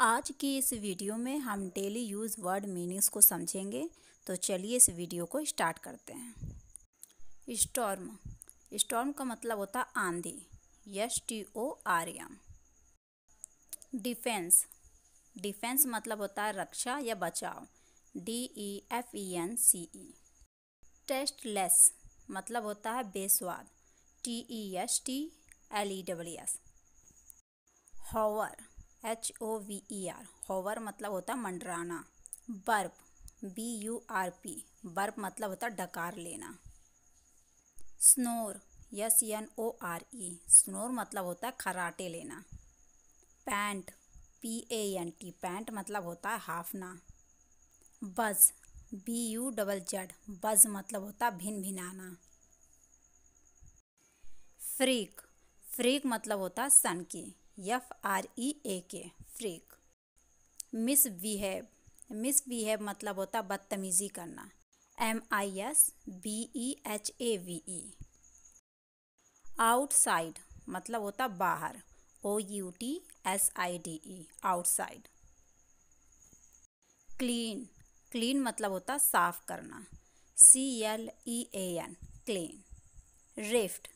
आज की इस वीडियो में हम डेली यूज़ वर्ड मीनिंग्स को समझेंगे तो चलिए इस वीडियो को स्टार्ट करते हैं स्टॉर्म स्टॉर्म का मतलब होता है आंधी S T O R M defence defence मतलब होता है रक्षा या बचाव D E F E N C E tasteless मतलब होता है बेस्वाद T E S T L E डब्ल्यू S hover H O V E R hover मतलब होता है मंडराना burp B U R P burp मतलब होता है डकार लेना snore S N O R E snore मतलब होता है खराटे लेना pant P A N T pant मतलब होता है हाफना बज बी यू डबल जेड बज मतलब होता है भिन भिनाना फ्रीक फ्रीक मतलब होता है सन की F R E A K freak misbehave misbehave मतलब होता बदतमीज़ी करना M I S B E H A V E outside मतलब होता बाहर O U T S I D E outside clean clean मतलब होता साफ करना C L E A N clean rift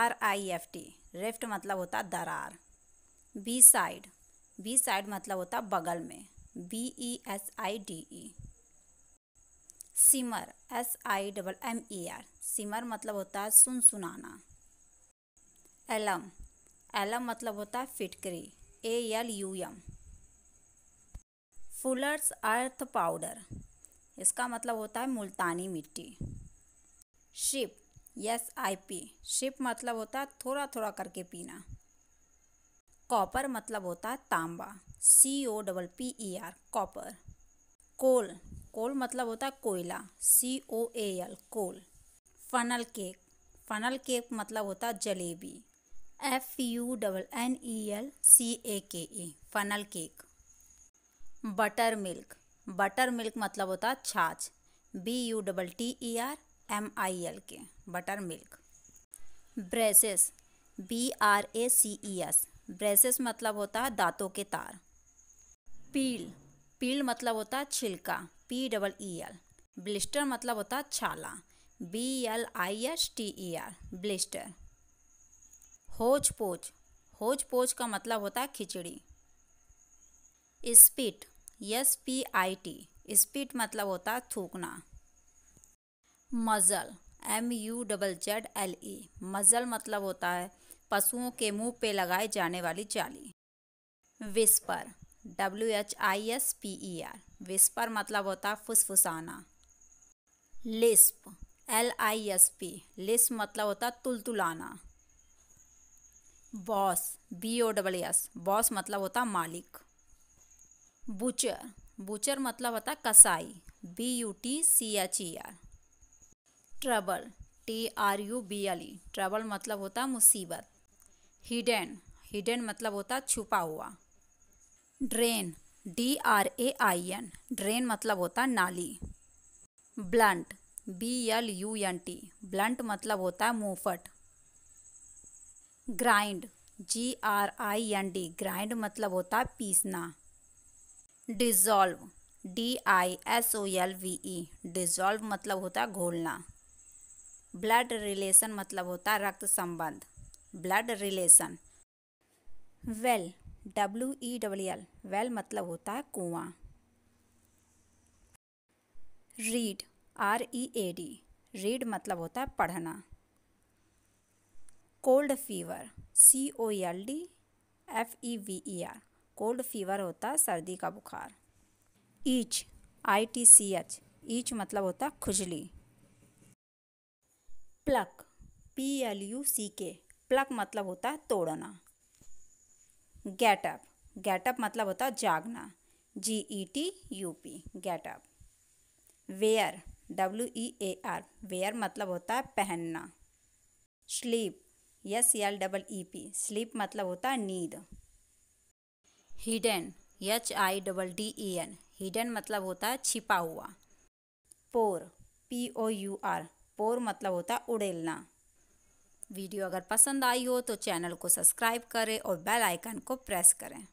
R I F T rift मतलब होता दरार बी साइड बी साइड मतलब होता बगल में B E S I D E simmer S I double M E R simmer मतलब होता है सुन सुनाना एलम एलम मतलब होता है फिटकरी A L U M fuller's earth powder इसका मतलब होता है Multani mitti ship S I P ship मतलब होता है थोड़ा थोड़ा करके पीना कॉपर मतलब होता है तांबा C O double P E R copper coal coal मतलब होता है कोयला C O A L coal funnel cake funnel cake मतलब होता है jalebi F U double N E L C A K E funnel cake buttermilk buttermilk मतलब होता है छाछ B U double T E R M I L K buttermilk braces B R A C E S braces मतलब होता है दांतों के तार पील पील मतलब होता है छिलका P double E L blister मतलब होता है छाला B L I S T E R blister hodgepodge hodgepodge का मतलब होता है खिचड़ी spit S P I T spit मतलब होता है थूकना muzzle M U double Z L E muzzle मतलब होता है पशुओं के मुंह पे लगाए जाने वाली जाली whisper W H I S P E R whisper मतलब होता है फुसफुसाना lisp L I S P lisp मतलब होता है तुलतुलाना boss B O double S boss मतलब होता है मालिक बुचर बुचर मतलब होता है कसाई B U T C H E R trouble T R U B L E trouble मतलब होता है मुसीबत हिडन हिडन मतलब होता छुपा हुआ drain D R A I N drain मतलब होता नाली blunt B L U N T blunt मतलब होता है मुँहफट grind G R I N D grind मतलब होता है पीसना dissolve D I S O L V E dissolve मतलब होता है घोलना ब्लड रिलेशन मतलब होता है रक्त संबंध blood relation well W E W L well मतलब होता है कुआं read R E A D read मतलब होता है पढ़ना cold fever C O L D F E V E R cold fever होता है सर्दी का बुखार itch I T C H itch मतलब होता है खुजली pluck P L U C K pluck मतलब होता है तोड़ना गेटअप गेटअप मतलब होता है जागना G E T U P get up wear W E A R wear मतलब होता है पहनना sleep S L double E P sleep मतलब होता है नींद hidden H I double D E N hidden मतलब होता है छिपा हुआ pour P O U R pour मतलब होता है उड़ेलना वीडियो अगर पसंद आई हो तो चैनल को सब्सक्राइब करें और बेल आइकन को प्रेस करें